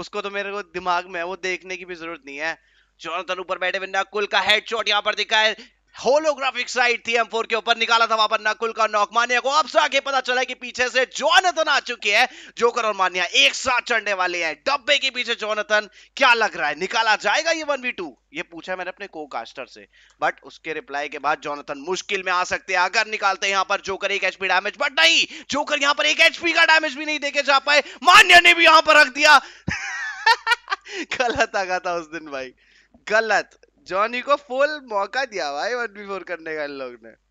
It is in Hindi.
उसको तो मेरे को दिमाग में है वो देखने की भी जरूरत नहीं है जोनाथन ऊपर बैठे हुए नकुल का हेडशॉट यहां पर दिखा है होलोग्राफिक साइड थी M4 के ऊपर निकाला था वहां पर नकुल का नॉक मानिया को अब से आगे पता चला कि पीछे से जोनाथन आ चुकी है जोकर और मानिया एक साथ चढ़ने वाले हैं डब्बे के पीछे जोनाथन क्या लग रहा है निकाला जाएगा ये वन टू ये पूछा मैंने अपने को कास्टर से बट उसके रिप्लाई के बाद जोनाथन मुश्किल में आ सकते हैं अगर निकालते हैं यहाँ पर जोकर एक एचपी डैमेज बट नहीं जोकर यहाँ पर एक एचपी का डैमेज भी नहीं देके जा पाए मान्या ने भी यहाँ पर रख दिया गलत आ गया था उस दिन भाई गलत जॉनी को फुल मौका दिया भाई वन बी फोर करने का इन लोग ने